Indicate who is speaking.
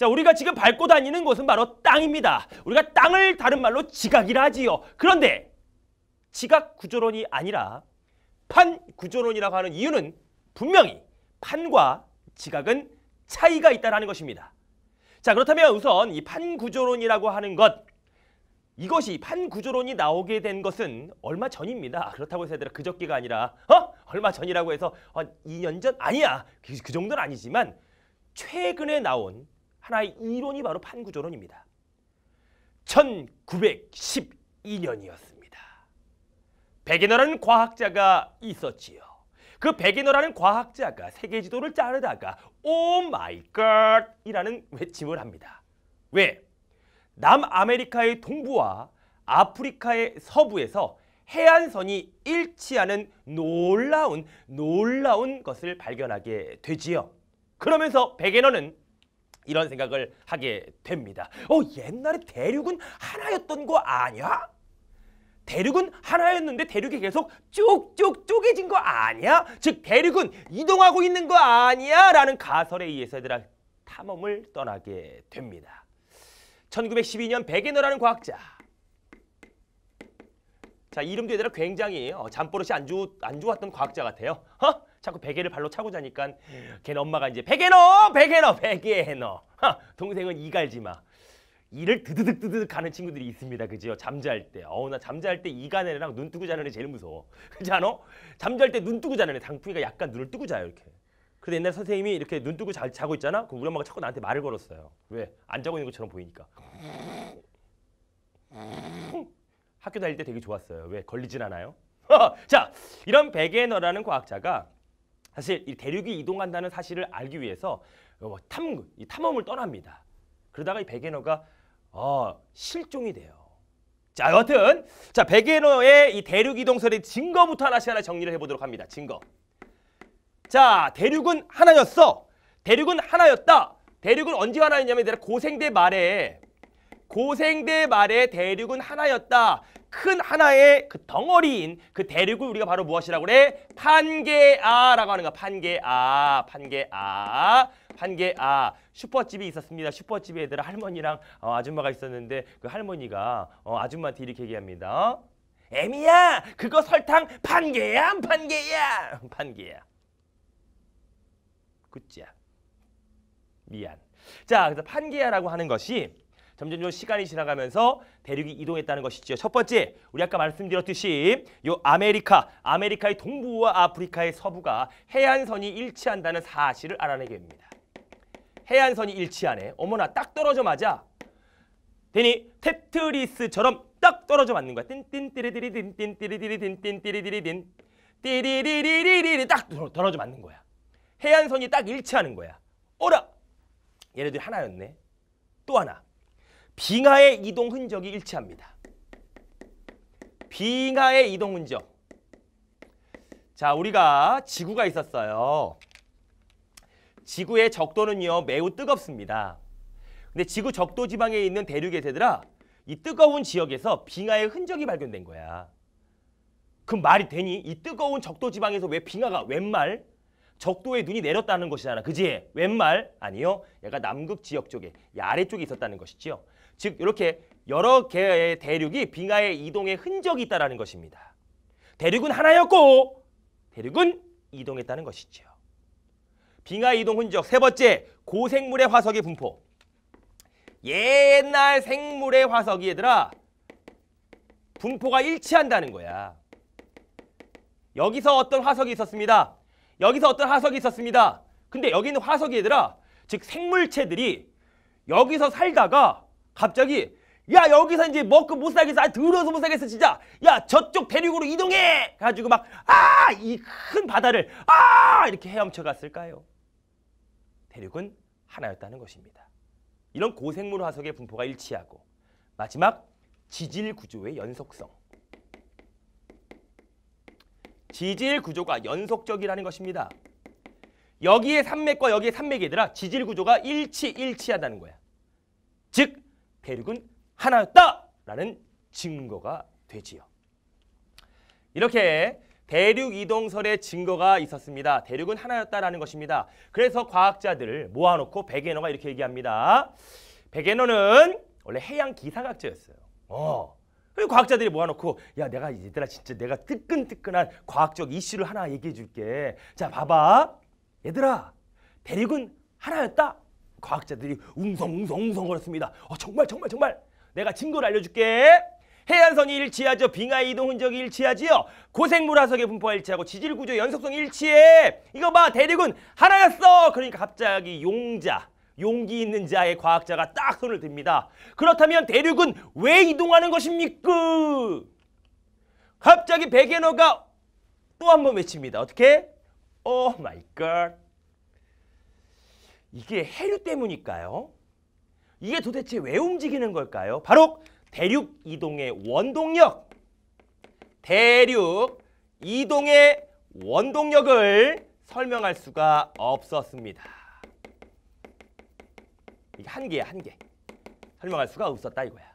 Speaker 1: 자, 우리가 지금 밟고 다니는 곳은 바로 땅입니다. 우리가 땅을 다른 말로 지각이라 하지요. 그런데 지각 구조론이 아니라 판 구조론이라고 하는 이유는 분명히 판과 지각은 차이가 있다는 것입니다. 자, 그렇다면 우선 이 판 구조론이라고 하는 것 이것이 판 구조론이 나오게 된 것은 얼마 전입니다. 그렇다고 해서 얘들아 그저께가 아니라 어? 얼마 전이라고 해서 한 2년 전? 아니야. 그, 그 정도는 아니지만 최근에 나온 하나의 이론이 바로 판구조론입니다. 1912년이었습니다. 베게너라는 과학자가 있었지요. 그 베게너라는 과학자가 세계 지도를 자르다가 오 oh 마이 갓이라는 외침을 합니다. 왜? 남아메리카의 동부와 아프리카의 서부에서 해안선이 일치하는 놀라운 놀라운 것을 발견하게 되지요. 그러면서 베게너는 이런 생각을 하게 됩니다. 어, 옛날에 대륙은 하나였던 거 아니야? 대륙은 하나였는데 대륙이 계속 쭉쭉 쪼개진 거 아니야? 즉 대륙은 이동하고 있는 거 아니야? 라는 가설에 의해서 얘들아 탐험을 떠나게 됩니다. 1912년 베게너라는 과학자 자 이름도 얘들아 굉장히 어, 잠버릇이 안, 좋, 안 좋았던 과학자 같아요. 어? 자꾸 베개를 발로 차고 자니까 음. 걔는 엄마가 이제 베개 넣어! 베개 넣어! 베개 넣어! 동생은 이갈지마. 이를 드드득 드드득 가는 친구들이 있습니다. 그죠? 잠잘 때. 어우 나 잠잘 때 이가는 애랑 눈 뜨고 자는 애 제일 무서워. 그지 않아? 잠잘 때 눈 뜨고 자는 애 당풍이가 약간 눈을 뜨고 자요 이렇게. 그래 옛날 선생님이 이렇게 눈 뜨고 자, 자고 있잖아? 그럼 우리 엄마가 자꾸 나한테 말을 걸었어요. 왜? 안 자고 있는 것처럼 보이니까. 학교 다닐 때 되게 좋았어요. 왜? 걸리진 않아요? 자, 이런 베게너라는 과학자가 사실 이 대륙이 이동한다는 사실을 알기 위해서 어, 탐, 이 탐험을 떠납니다. 그러다가 이 베게너가 어, 실종이 돼요. 자, 여하튼 자 베게너의 이 대륙 이동설의 증거부터 하나씩 하나 정리를 해보도록 합니다. 증거. 자, 대륙은 하나였어. 대륙은 하나였다. 대륙은 언제 하나였냐면 고생대 말에 고생대 말에 대륙은 하나였다. 큰 하나의 그 덩어리인 그 대륙을 우리가 바로 무엇이라고 그래? 판게아라고 하는 거야. 판게아, 판게아, 판게아. 슈퍼집이 있었습니다. 슈퍼집에 들 할머니랑 어, 아줌마가 있었는데 그 할머니가 어, 아줌마한테 이렇게 얘기합니다. 애미야, 그거 설탕 판게야, 판게야, 판게야. 굿자. 미안. 자, 그래서 판게야라고 하는 것이 점점 시간이 지나가면서 대륙이 이동했다는 것이죠. 첫 번째, 우리 아까 말씀드렸듯이 요 아메리카, 아메리카의 동부와 아프리카의 서부가 해안선이 일치한다는 사실을 알아내게 됩니다. 해안선이 일치하네. 어머나, 딱 떨어져맞아. 되니 테트리스처럼 딱 떨어져 맞는 거야. 띵띵띠리디리딘 띵띠리디리딘 띵띠리디리딘 띠리리리리리 딱 떨어져 맞는 거야. 해안선이 딱 일치하는 거야. 어라! 얘네들이 하나였네. 또 하나. 빙하의 이동 흔적이 일치합니다. 빙하의 이동 흔적. 자, 우리가 지구가 있었어요. 지구의 적도는요, 매우 뜨겁습니다. 근데 지구 적도 지방에 있는 대륙의 새들아, 이 뜨거운 지역에서 빙하의 흔적이 발견된 거야. 그 말이 되니? 이 뜨거운 적도 지방에서 왜 빙하가 웬말? 적도에 눈이 내렸다는 것이잖아. 그지? 웬말? 아니요. 얘가 남극 지역 쪽에, 아래쪽에 있었다는 것이지요. 즉 이렇게 여러 개의 대륙이 빙하의 이동의 흔적이 있다라는 것입니다. 대륙은 하나였고 대륙은 이동했다는 것이지 빙하 이동 흔적 세 번째 고생물의 화석의 분포. 옛날 생물의 화석이 얘들아 분포가 일치한다는 거야. 여기서 어떤 화석이 있었습니다. 여기서 어떤 화석이 있었습니다. 근데 여기는 화석이 얘들아 즉 생물체들이 여기서 살다가 갑자기 야 여기서 이제 먹고 못 살겠어 아들어서못 살겠어 진짜 야 저쪽 대륙으로 이동해 가지고 막 아 이 큰 바다를 아 이렇게 헤엄쳐 갔을까요 대륙은 하나였다는 것입니다 이런 고생물 화석의 분포가 일치하고 마지막 지질 구조의 연속성 지질 구조가 연속적이라는 것입니다 여기에 산맥과 여기에 산맥이 얘들아 지질 구조가 일치 일치하다는 거야 즉 대륙은 하나였다라는 증거가 되지요. 이렇게 대륙 이동설의 증거가 있었습니다. 대륙은 하나였다라는 것입니다. 그래서 과학자들을 모아놓고 베에너가 이렇게 얘기합니다. 베에너는 원래 해양 기사학자였어요. 어. 과학자들이 모아놓고 야 내가 얘들아 진짜 내가 뜨끈뜨끈한 과학적 이슈를 하나 얘기해 줄게. 자 봐봐. 얘들아 대륙은 하나였다. 과학자들이 웅성웅성웅성 거렸습니다. 어, 정말 정말 정말 내가 증거를 알려줄게. 해안선이 일치하죠. 빙하의 이동 흔적이 일치하지요. 고생물 화석의 분포가 일치하고 지질 구조 연속성 일치해. 이거 봐 대륙은 하나였어. 그러니까 갑자기 용자 용기 있는 자의 과학자가 딱 손을 듭니다. 그렇다면 대륙은 왜 이동하는 것입니까? 갑자기 베게너가 또 한 번 외칩니다. 어떻게? 오 마이 갓. 이게 해류 때문일까요? 이게 도대체 왜 움직이는 걸까요? 바로 대륙 이동의 원동력. 대륙 이동의 원동력을 설명할 수가 없었습니다. 이게 한계야, 한계. 설명할 수가 없었다 이거야.